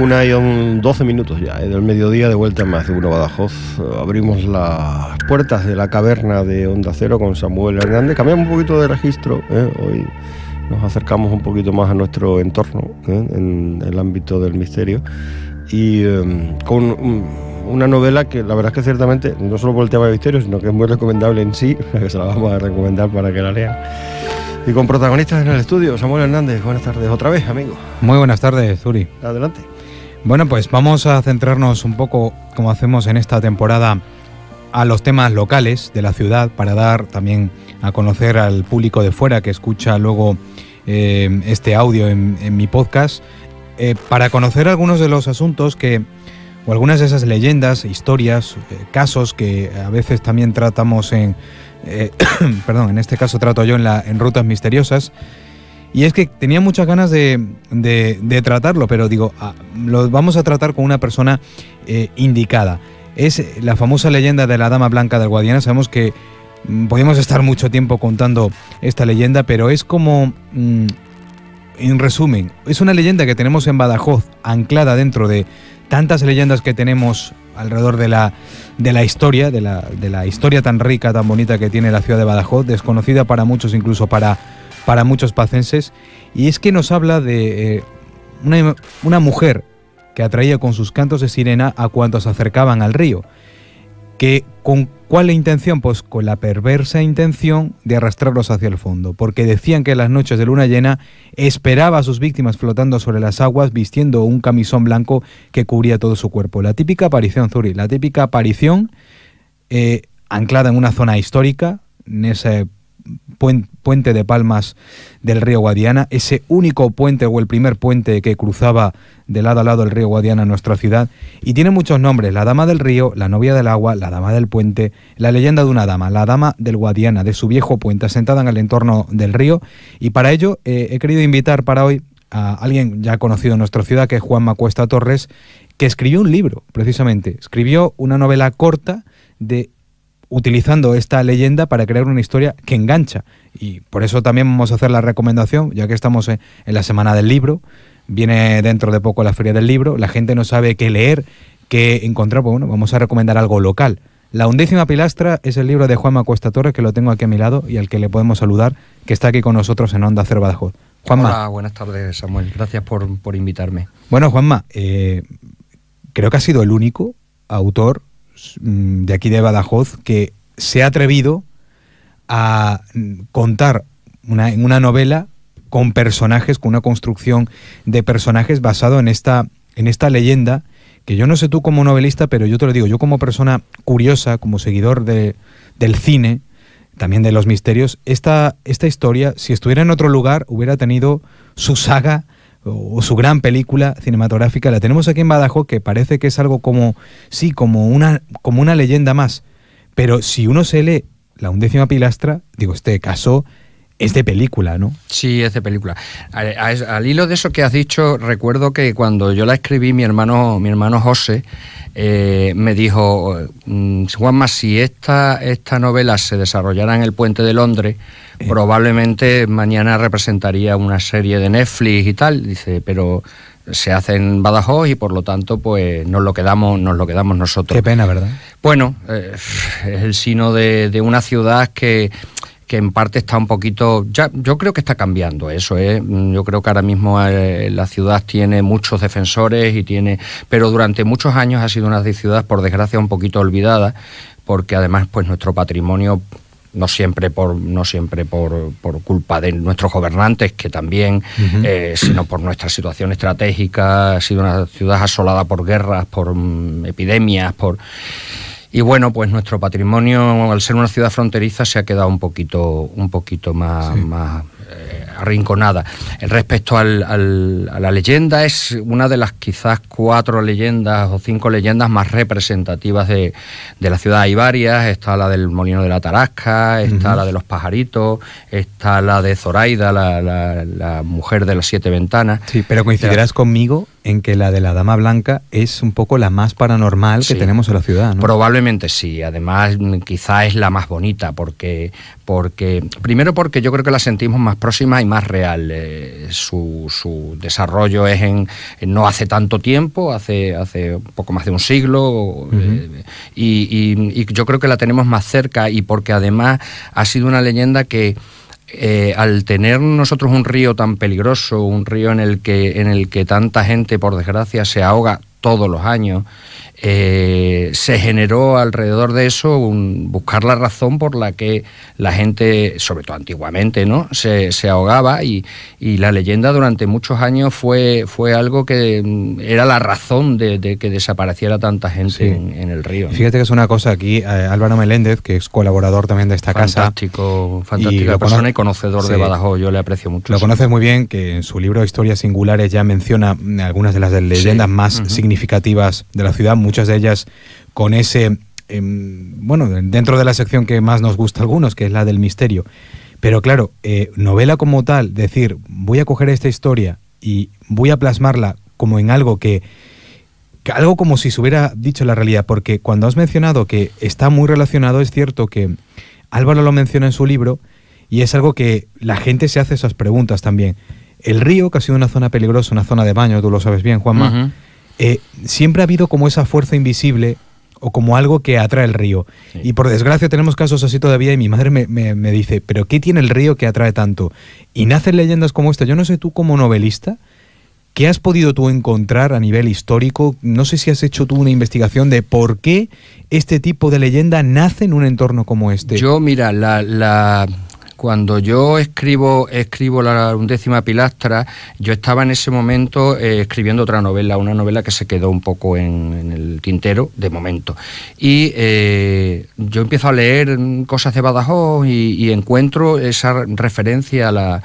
Una y 12 minutos ya, ¿eh? del mediodía de vuelta más de uno Badajoz. Abrimos las puertas de la caverna de Onda Cero con Samuel Hernández. Cambiamos un poquito de registro ¿eh? hoy nos acercamos un poquito más a nuestro entorno ¿eh? en el ámbito del misterio y em, con una novela que la verdad es que ciertamente, no solo por el tema de misterio, sino que es muy recomendable en sí, que se la vamos a recomendar para que la lean. Y con protagonistas en el estudio, Samuel Hernández, buenas tardes otra vez, amigo. Muy buenas tardes, Zuri. Adelante. Bueno, pues vamos a centrarnos un poco, como hacemos en esta temporada, a los temas locales de la ciudad para dar también a conocer al público de fuera que escucha luego eh, este audio en, mi podcast, eh, para conocer algunos de los asuntos que, o algunas de esas leyendas, historias, eh, casos que a veces también tratamos en, perdón, en este caso trato yo en, la, en Rutas Misteriosas, y es que tenía muchas ganas de, de, tratarlo, pero digo, ah, lo vamos a tratar con una persona indicada es la famosa leyenda de la Dama Blanca del Guadiana. Sabemos que mm, podemos estar mucho tiempo contando esta leyenda, pero es como, mm, en resumen, es una leyenda que tenemos en Badajoz, anclada dentro de tantas leyendas que tenemos alrededor de la, de la historia, de la, de la historia tan rica, tan bonita que tiene la ciudad de Badajoz, desconocida para muchos, incluso para, para muchos pacenses. Y es que nos habla de eh, una, una mujer que atraía con sus cantos de sirena a cuantos se acercaban al río. Que, ¿Con cuál intención? Pues con la perversa intención de arrastrarlos hacia el fondo, porque decían que en las noches de luna llena esperaba a sus víctimas flotando sobre las aguas vistiendo un camisón blanco que cubría todo su cuerpo. La típica aparición, Zuri, la típica aparición eh, anclada en una zona histórica, en ese puente de palmas del río Guadiana, ese único puente o el primer puente que cruzaba de lado a lado el río Guadiana en nuestra ciudad, y tiene muchos nombres, la Dama del Río, la Novia del Agua, la Dama del Puente, la leyenda de una dama, la Dama del Guadiana, de su viejo puente, asentada en el entorno del río, y para ello eh, he querido invitar para hoy a alguien ya conocido en nuestra ciudad, que es Juan Macuesta Torres, que escribió un libro, precisamente, escribió una novela corta de utilizando esta leyenda para crear una historia que engancha. Y por eso también vamos a hacer la recomendación, ya que estamos en, la semana del libro, viene dentro de poco la feria del libro, la gente no sabe qué leer, qué encontrar, pues bueno, vamos a recomendar algo local. La undécima pilastra es el libro de Juanma Cuesta Torres, que lo tengo aquí a mi lado y al que le podemos saludar, que está aquí con nosotros en Onda Cerro Badajoz. Juanma. Hola, buenas tardes, Samuel. Gracias por, invitarme. Bueno, Juanma, eh, creo que ha sido el único autor Mm, de aquí de Badajoz que se ha atrevido a mm, contar una, una novela con personajes, con una construcción de personajes basado en esta, en esta leyenda que yo no sé tú como novelista, pero yo te lo digo, yo como persona curiosa, como seguidor del cine, también de los misterios, esta, esta historia, si estuviera en otro lugar, hubiera tenido su saga o, su gran película cinematográfica, la tenemos aquí en Badajoz, que parece que es algo como, sí, como una, como una leyenda más. Pero si uno se lee la undécima pilastra, digo, este caso es de película, ¿no? Sí, es de película. al hilo de eso que has dicho, recuerdo que cuando yo la escribí, mi hermano, mi hermano José eh, me dijo, mm, Juanma, si esta, esta novela se desarrollara en el puente de Londres, eh. probablemente mañana representaría una serie de Netflix y tal. Dice, pero se hace en Badajoz y por lo tanto pues nos lo quedamos nos lo quedamos nosotros qué pena verdad bueno eh, es el sino de una ciudad que que en parte está un poquito, ya, yo creo que está cambiando eso, ¿eh? mm, yo creo que ahora mismo eh, la ciudad tiene muchos defensores y tiene, pero durante muchos años ha sido una ciudad por desgracia un poquito olvidada, porque además pues nuestro patrimonio no siempre por no siempre por, culpa de nuestros gobernantes que también eh, sino por nuestra situación estratégica ha sido una ciudad asolada por guerras por mm, epidemias por y bueno, pues nuestro patrimonio, al ser una ciudad fronteriza, se ha quedado un poquito, un poquito más, más eh, arrinconada. Respecto a la leyenda, es una de las quizás cuatro leyendas o cinco leyendas más representativas de, la ciudad. Hay varias, está la del Molino de la Tarasca, está la de los pajaritos, está la de Zoraida, la, mujer de las siete ventanas. Sí, pero coincidirás conmigo en que la de la Dama Blanca es un poco la más paranormal que tenemos en la ciudad. Probablemente sí, además quizás es la más bonita porque, porque primero porque yo creo que la sentimos más próxima y más real. Eh, su, desarrollo es en, no hace tanto tiempo, hace, hace poco más de un siglo, eh, y, yo creo que la tenemos más cerca y porque además ha sido una leyenda que... Eh, al tener nosotros un río tan peligroso, un río en el que en el que tanta gente, por desgracia, se ahoga todos los años eh, se generó alrededor de eso un, buscar la razón por la que la gente, sobre todo antiguamente, ¿no? se, ahogaba y, la leyenda durante muchos años fue, fue algo que mm, era la razón de, que desapareciera tanta gente en, el río. Fíjate que es una cosa aquí, eh, Álvaro Meléndez, que es colaborador también de esta casa. Fantástico, y y conocedor de Badajoz, yo le aprecio mucho. Lo conoces muy bien, que en su libro Historias Singulares ya menciona mm, algunas de las leyendas más significativas de la ciudad, muchas de ellas con ese, em, bueno, dentro de la sección que más nos gusta a algunos, que es la del misterio. Pero claro, eh, novela como tal, decir, voy a coger esta historia y voy a plasmarla como en algo que, algo como si se hubiera dicho la realidad, porque cuando has mencionado que está muy relacionado, es cierto que Álvaro lo menciona en su libro y es algo que la gente se hace esas preguntas también. El río, que ha sido una zona peligrosa, una zona de baño, tú lo sabes bien, Juanma, eh, siempre ha habido como esa fuerza invisible o como algo que atrae el río. Y por desgracia tenemos casos así todavía y mi madre me, me, dice, pero ¿qué tiene el río que atrae tanto? Y nacen leyendas como esta. Yo no sé tú como novelista, ¿qué has podido tú encontrar a nivel histórico? No sé si has hecho tú una investigación de por qué este tipo de leyenda nace en un entorno como este. Yo, mira, la cuando yo escribo, escribo la undécima pilastra, yo estaba en ese momento eh, escribiendo otra novela, una novela que se quedó un poco en, el tintero de momento. Y eh, yo empiezo a leer cosas de Badajoz y, y encuentro esa referencia a la,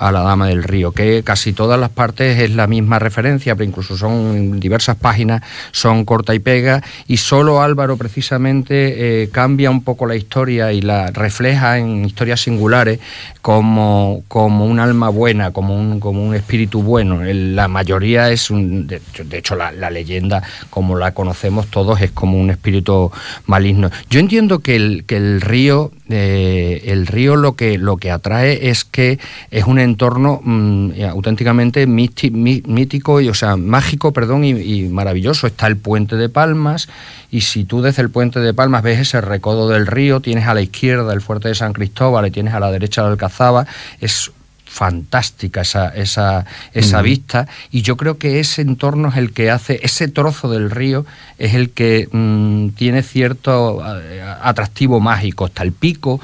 a la Dama del Río, que casi todas las partes es la misma referencia, pero incluso son diversas páginas, son corta y pega, y solo Álvaro precisamente eh, cambia un poco la historia y la refleja en historias singulares como, como un alma buena, como un, como un espíritu bueno. La mayoría es, un, de, hecho la, leyenda como la conocemos todos es como un espíritu maligno. Yo entiendo que el, que el río, eh, el río lo que, lo que atrae es que es un entorno mm, eh, auténticamente mítico y, o sea, mágico, perdón, y, maravilloso. Está el puente de Palmas y si tú desde el puente de Palmas ves ese recodo del río, tienes a la izquierda el fuerte de San Cristóbal y tienes a la derecha la Alcazaba, es fantástica esa, esa, esa vista y yo creo que ese entorno es el que hace, ese trozo del río es el que mm, tiene cierto eh, atractivo mágico, hasta el pico.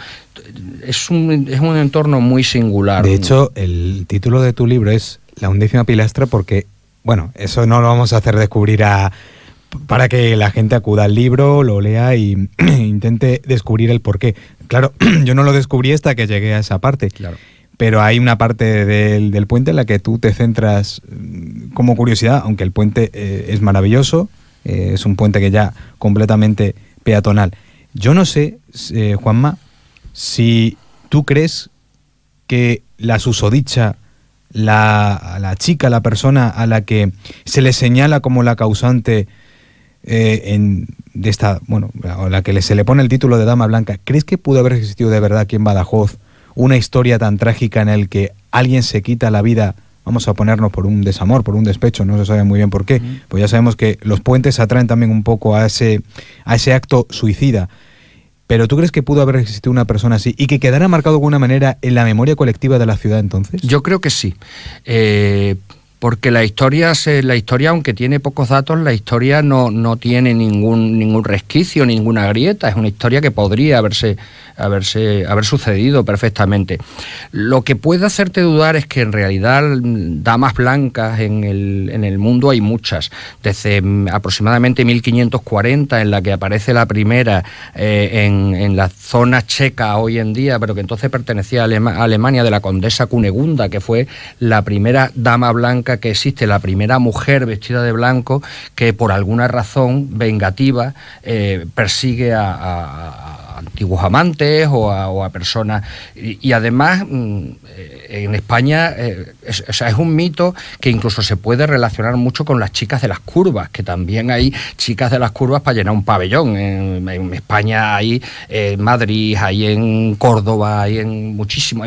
Es un, es un entorno muy singular. De hecho, el título de tu libro es La undécima pilastra porque, bueno, eso no lo vamos a hacer descubrir a, para que la gente acuda al libro, lo lea y intente descubrir el porqué. Claro, yo no lo descubrí hasta que llegué a esa parte. Claro pero hay una parte del, puente en la que tú te centras mm, como curiosidad, aunque el puente eh, es maravilloso, eh, es un puente que ya completamente peatonal. Yo no sé, eh, Juanma, si tú crees que la susodicha, la, la, chica, la persona a la que se le señala como la causante en, de esta, bueno, a la que se le pone el título de Dama Blanca, ¿crees que pudo haber existido de verdad aquí en Badajoz? una historia tan trágica en el que alguien se quita la vida, vamos a ponernos por un desamor, por un despecho, no se sabe muy bien por qué, pues ya sabemos que los puentes atraen también un poco a ese, a ese acto suicida. ¿Pero tú crees que pudo haber existido una persona así y que quedara marcado de alguna manera en la memoria colectiva de la ciudad entonces? Yo creo que sí. Eh, porque la historia, la historia, aunque tiene pocos datos, la historia no, tiene ningún, ningún resquicio, ninguna grieta. Es una historia que podría haberse, haberse, haber sucedido perfectamente. Lo que puede hacerte dudar es que en realidad damas blancas en el, en el mundo hay muchas. Desde mm, aproximadamente 1540, en la que aparece la primera eh, en, la zona checa hoy en día, pero que entonces pertenecía a Alemania, de la condesa Cunegunda, que fue la primera dama blanca que existe la primera mujer vestida de blanco que por alguna razón vengativa eh, persigue a, antiguos amantes o a, personas. Y, además, mm, eh, en España eh, es, un mito que incluso se puede relacionar mucho con las chicas de las curvas, que también hay chicas de las curvas para llenar un pabellón. En, España hay en Madrid, hay en Córdoba, hay en muchísimo,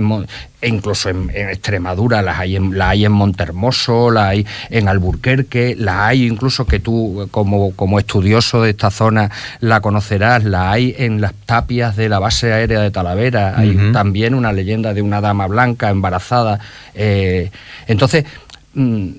incluso en, Extremadura, las hay en, la hay en Montermoso, la hay en Alburquerque, la hay incluso que tú como, como estudioso de esta zona la conocerás, la hay en las tapias de la base aérea de Talavera, hay también una leyenda de una dama blanca embarazada. Eh, entonces, mm,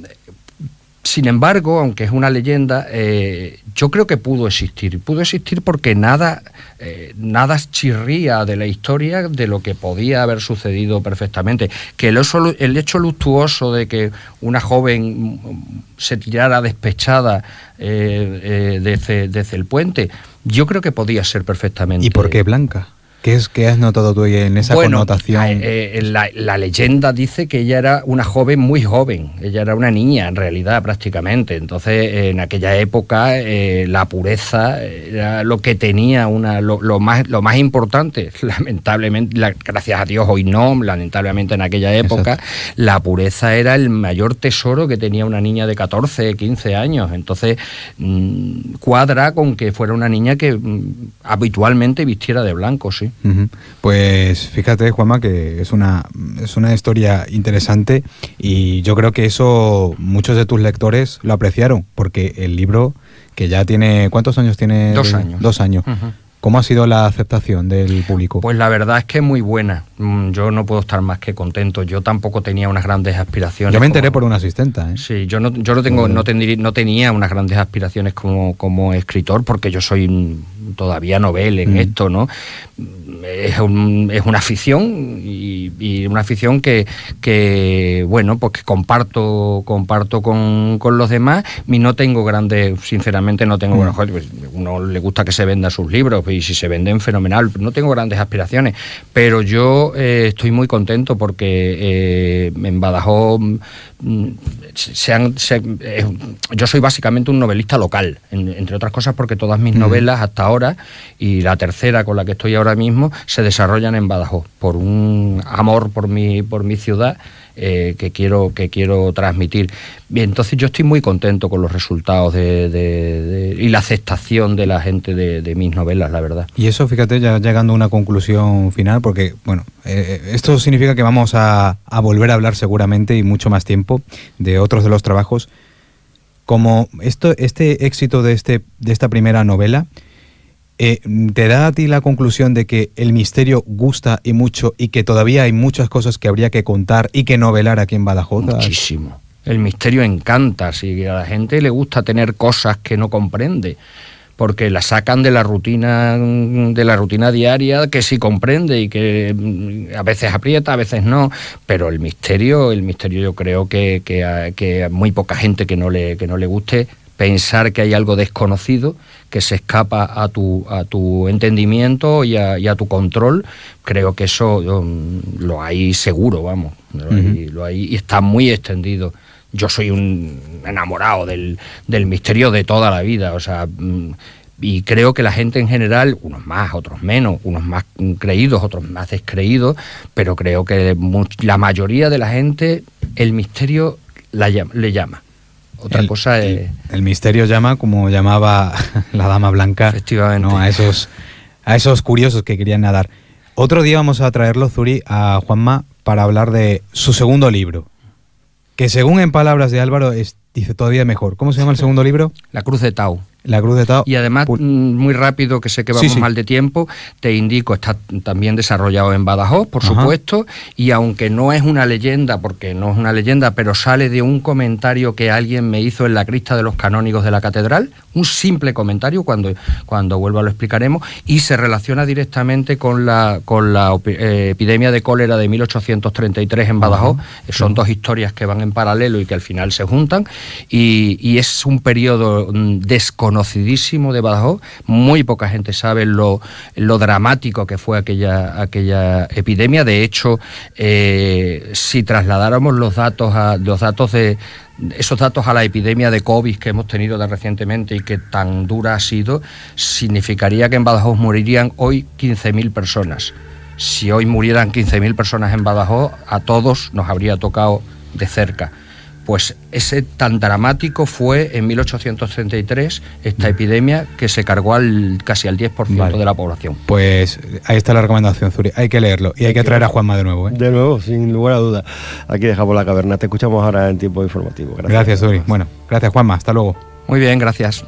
sin embargo, aunque es una leyenda, eh, yo creo que pudo existir. Pudo existir porque nada, eh, nada chirría de la historia de lo que podía haber sucedido perfectamente. Que el, el hecho luctuoso de que una joven mm, se tirara despechada eh, desde, desde el puente, yo creo que podía ser perfectamente. ¿Y por qué Blanca? ¿Qué, es, qué has notado tú en esa connotación? Eh, eh, la, leyenda dice que ella era una joven muy joven, ella era una niña en realidad prácticamente, entonces en aquella época eh, la pureza era lo que tenía, una, lo, más, lo más importante, lamentablemente, gracias a Dios hoy no, lamentablemente en aquella época, la pureza era el mayor tesoro que tenía una niña de 14, 15 años, entonces mm, cuadra con que fuera una niña que mm, habitualmente vistiera de blanco, sí. Pues fíjate, Juanma, que es una, es una historia interesante y yo creo que eso muchos de tus lectores lo apreciaron, porque el libro que ya tiene, ¿cuántos años tiene? Dos años. Dos años. ¿Cómo ha sido la aceptación del público? Pues la verdad es que muy buena. Mm, yo no puedo estar más que contento. Yo tampoco tenía unas grandes aspiraciones. Yo me enteré por una asistenta. ¿eh? Sí, yo no, yo no tengo, no, tenía unas grandes aspiraciones como, como escritor, porque yo soy todavía novel en mm. esto, ¿no? Es, es una afición y, una afición que, que, bueno, pues comparto, comparto con, los demás. Y no tengo grandes, sinceramente, no tengo. Bueno, mm. pues, uno le gusta que se venda sus libros y si se venden, fenomenal. No tengo grandes aspiraciones, pero yo eh, estoy muy contento porque eh, en Badajoz mm, eh, yo soy básicamente un novelista local, entre otras cosas porque todas mis mm. novelas hasta ahora y la tercera con la que estoy ahora mismo se desarrollan en Badajoz por un amor por mi, por mi ciudad eh, que, quiero, que quiero transmitir. entonces yo estoy muy contento con los resultados de, y la aceptación de la gente de, mis novelas, la verdad. Y eso, fíjate, ya llegando a una conclusión final, porque, bueno, eh, eh, esto significa que vamos a, a volver a hablar seguramente y mucho más tiempo de otros de los trabajos. Como esto, este éxito de, este, de esta primera novela, eh, ¿te da a ti la conclusión de que el misterio gusta y mucho y que todavía hay muchas cosas que habría que contar y que novelar aquí en Badajoz? Muchísimo. El misterio encanta, si a la gente le gusta tener cosas que no comprende porque la sacan de la rutina mm, de la rutina diaria que sí comprende y que mm, a veces aprieta, a veces no, pero el misterio, el misterio yo creo que, que, que muy poca gente que no le que no le guste pensar que hay algo desconocido que se escapa a tu, a tu entendimiento y a, tu control, creo que eso um, lo hay seguro, vamos, lo, hay, y está muy extendido. Yo soy un enamorado del, del misterio de toda la vida, o sea... Mm, y creo que la gente en general, unos más, otros menos, unos más creídos, otros más descreídos, pero creo que la mayoría de la gente el misterio le llama. Otra cosa eh, El, misterio llama como llamaba la Dama Blanca ¿no? a, esos, a esos curiosos que querían nadar. Otro día vamos a traerlo, Zuri, a Juanma para hablar de su segundo libro, que según en palabras de Álvaro es, dice todavía mejor. ¿Cómo se llama el segundo libro? La Cruz de Tau. La cruz de Tao. Y además, mm, muy rápido, que sé que vamos mal de tiempo, te indico, está también desarrollado en Badajoz, por supuesto, y aunque no es una leyenda, porque no es una leyenda, pero sale de un comentario que alguien me hizo en la crista de los canónigos de la catedral, un simple comentario, cuando, cuando vuelva lo explicaremos, y se relaciona directamente con la, con la eh, epidemia de cólera de 1833 en Badajoz. Eh, son dos historias que van en paralelo y que al final se juntan, y, y es un periodo mm, desconocido conocidísimo de Badajoz. Muy poca gente sabe lo, dramático que fue aquella, aquella epidemia. De hecho, eh, si trasladáramos los datos, a, los datos de, esos datos a la epidemia de COVID que hemos tenido de recientemente y que tan dura ha sido, significaría que en Badajoz morirían hoy 15.000 personas. Si hoy murieran 15.000 personas en Badajoz, a todos nos habría tocado de cerca. Pues ese tan dramático fue en 1833 esta mm. epidemia que se cargó al, casi al 10% de la población. Pues ahí está la recomendación, Zuri. Hay que leerlo y hay, que, traer a Juanma de nuevo. ¿eh? De nuevo, sin lugar a duda. Aquí dejamos la caverna. Te escuchamos ahora en tiempo informativo. Gracias, gracias Zuri. Bueno, gracias, Juanma. Hasta luego. Muy bien, gracias.